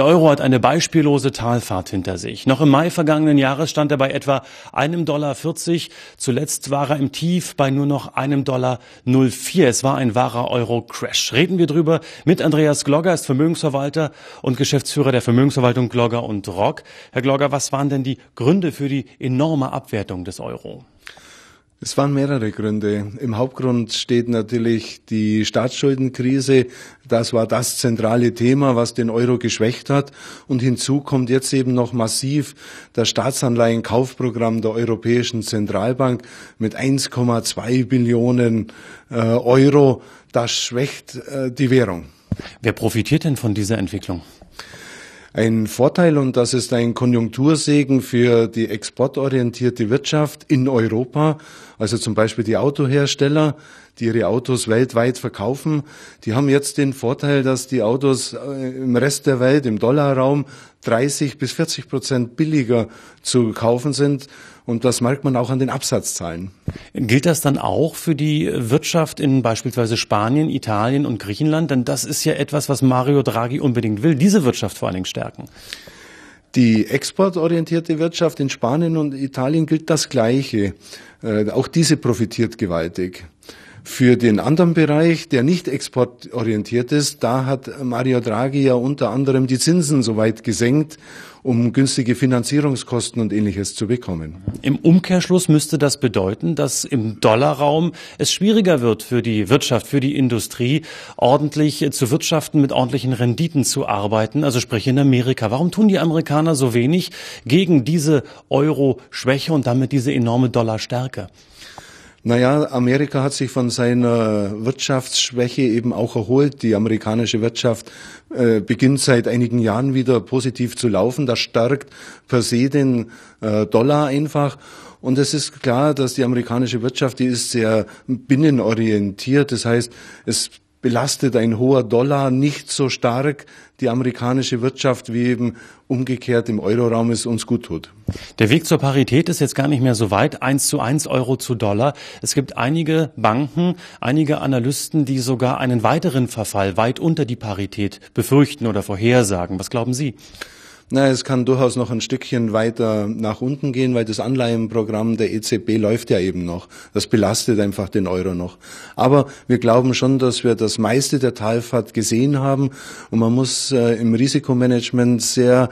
Der Euro hat eine beispiellose Talfahrt hinter sich. Noch im Mai vergangenen Jahres stand er bei etwa einem Dollar. 40. Zuletzt war er im Tief bei nur noch einem Dollar 04. Es war ein wahrer Euro-Crash. Reden wir drüber mit Andreas Glogger, ist Vermögensverwalter und Geschäftsführer der Vermögensverwaltung Glogger und Rock. Herr Glogger, was waren denn die Gründe für die enorme Abwertung des Euro? Es waren mehrere Gründe. Im Hauptgrund steht natürlich die Staatsschuldenkrise. Das war das zentrale Thema, was den Euro geschwächt hat. Und hinzu kommt jetzt eben noch massiv das Staatsanleihenkaufprogramm der Europäischen Zentralbank mit 1,2 Billionen äh, Euro. Das schwächt äh, die Währung. Wer profitiert denn von dieser Entwicklung? ein Vorteil und das ist ein Konjunktursegen für die exportorientierte Wirtschaft in Europa. Also zum Beispiel die Autohersteller, die ihre Autos weltweit verkaufen, die haben jetzt den Vorteil, dass die Autos äh, im Rest der Welt, im Dollarraum, 30 bis 40 Prozent billiger zu kaufen sind. Und das merkt man auch an den Absatzzahlen. Gilt das dann auch für die Wirtschaft in beispielsweise Spanien, Italien und Griechenland? Denn das ist ja etwas, was Mario Draghi unbedingt will, diese Wirtschaft vor allen Dingen stärken. Die exportorientierte Wirtschaft in Spanien und Italien gilt das Gleiche. Äh, auch diese profitiert gewaltig. Für den anderen Bereich, der nicht exportorientiert ist, da hat Mario Draghi ja unter anderem die Zinsen so weit gesenkt, um günstige Finanzierungskosten und ähnliches zu bekommen. Im Umkehrschluss müsste das bedeuten, dass im Dollarraum es schwieriger wird für die Wirtschaft, für die Industrie, ordentlich zu wirtschaften, mit ordentlichen Renditen zu arbeiten, also sprich in Amerika. Warum tun die Amerikaner so wenig gegen diese Euro-Schwäche und damit diese enorme Dollarstärke? Naja, Amerika hat sich von seiner Wirtschaftsschwäche eben auch erholt. Die amerikanische Wirtschaft äh, beginnt seit einigen Jahren wieder positiv zu laufen. Das stärkt per se den äh, Dollar einfach. Und es ist klar, dass die amerikanische Wirtschaft, die ist sehr binnenorientiert. Das heißt, es belastet ein hoher Dollar nicht so stark die amerikanische Wirtschaft wie eben umgekehrt im Euroraum es uns gut tut. Der Weg zur Parität ist jetzt gar nicht mehr so weit, eins zu eins Euro zu Dollar. Es gibt einige Banken, einige Analysten, die sogar einen weiteren Verfall weit unter die Parität befürchten oder vorhersagen. Was glauben Sie? Na, es kann durchaus noch ein Stückchen weiter nach unten gehen, weil das Anleihenprogramm der EZB läuft ja eben noch. Das belastet einfach den Euro noch. Aber wir glauben schon, dass wir das meiste der Talfahrt gesehen haben und man muss äh, im Risikomanagement sehr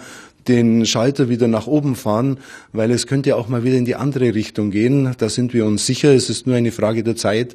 den Schalter wieder nach oben fahren, weil es könnte ja auch mal wieder in die andere Richtung gehen. Da sind wir uns sicher. Es ist nur eine Frage der Zeit,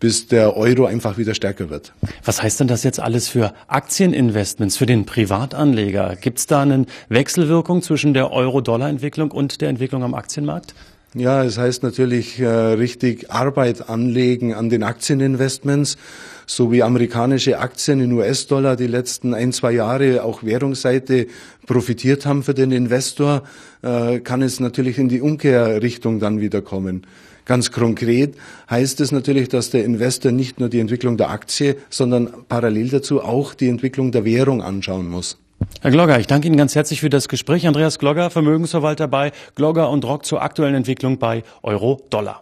bis der Euro einfach wieder stärker wird. Was heißt denn das jetzt alles für Aktieninvestments, für den Privatanleger? Gibt es da eine Wechselwirkung zwischen der Euro-Dollar-Entwicklung und der Entwicklung am Aktienmarkt? Ja, es heißt natürlich äh, richtig Arbeit anlegen an den Aktieninvestments, so wie amerikanische Aktien in US-Dollar die letzten ein, zwei Jahre auch Währungsseite profitiert haben für den Investor, äh, kann es natürlich in die Umkehrrichtung dann wieder kommen. Ganz konkret heißt es natürlich, dass der Investor nicht nur die Entwicklung der Aktie, sondern parallel dazu auch die Entwicklung der Währung anschauen muss. Herr Glogger, ich danke Ihnen ganz herzlich für das Gespräch. Andreas Glogger, Vermögensverwalter bei Glogger und Rock zur aktuellen Entwicklung bei Euro-Dollar.